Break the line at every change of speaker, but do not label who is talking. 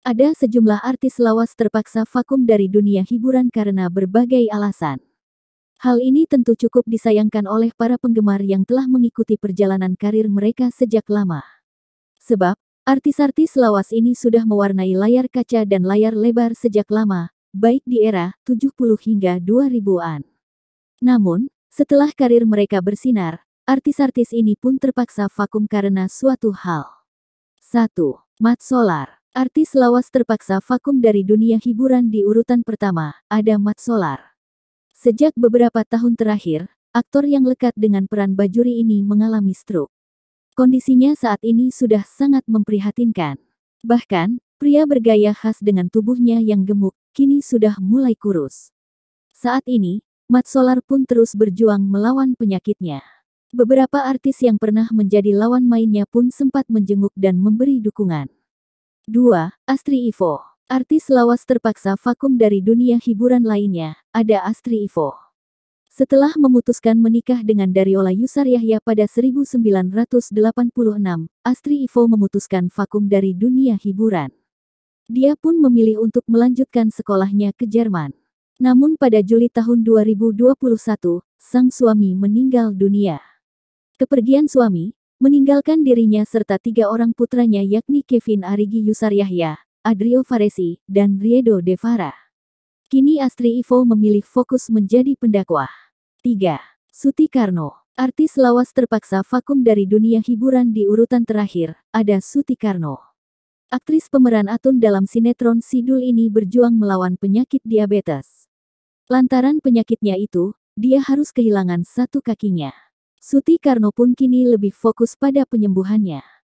Ada sejumlah artis lawas terpaksa vakum dari dunia hiburan karena berbagai alasan. Hal ini tentu cukup disayangkan oleh para penggemar yang telah mengikuti perjalanan karir mereka sejak lama. Sebab, artis-artis lawas ini sudah mewarnai layar kaca dan layar lebar sejak lama, baik di era 70 hingga 2000-an. Namun, setelah karir mereka bersinar, artis-artis ini pun terpaksa vakum karena suatu hal. 1. Mat Solar Artis lawas terpaksa vakum dari dunia hiburan di urutan pertama, ada Mat Solar. Sejak beberapa tahun terakhir, aktor yang lekat dengan peran Bajuri ini mengalami stroke. Kondisinya saat ini sudah sangat memprihatinkan. Bahkan, pria bergaya khas dengan tubuhnya yang gemuk, kini sudah mulai kurus. Saat ini, Mat Solar pun terus berjuang melawan penyakitnya. Beberapa artis yang pernah menjadi lawan mainnya pun sempat menjenguk dan memberi dukungan. 2. Astri Ivo Artis lawas terpaksa vakum dari dunia hiburan lainnya, ada Astri Ivo. Setelah memutuskan menikah dengan Dariola Yusar Yahya pada 1986, Astri Ivo memutuskan vakum dari dunia hiburan. Dia pun memilih untuk melanjutkan sekolahnya ke Jerman. Namun pada Juli tahun 2021, sang suami meninggal dunia. Kepergian suami, meninggalkan dirinya serta tiga orang putranya yakni Kevin Arigi Yusar Yahya, Adrio Faresi, dan Riedo Devara. Kini Astri Ivo memilih fokus menjadi pendakwah. 3. Suti Karno Artis lawas terpaksa vakum dari dunia hiburan di urutan terakhir, ada Suti Karno. Aktris pemeran Atun dalam sinetron Sidul ini berjuang melawan penyakit diabetes. Lantaran penyakitnya itu, dia harus kehilangan satu kakinya. Suti Karno pun kini lebih fokus pada penyembuhannya.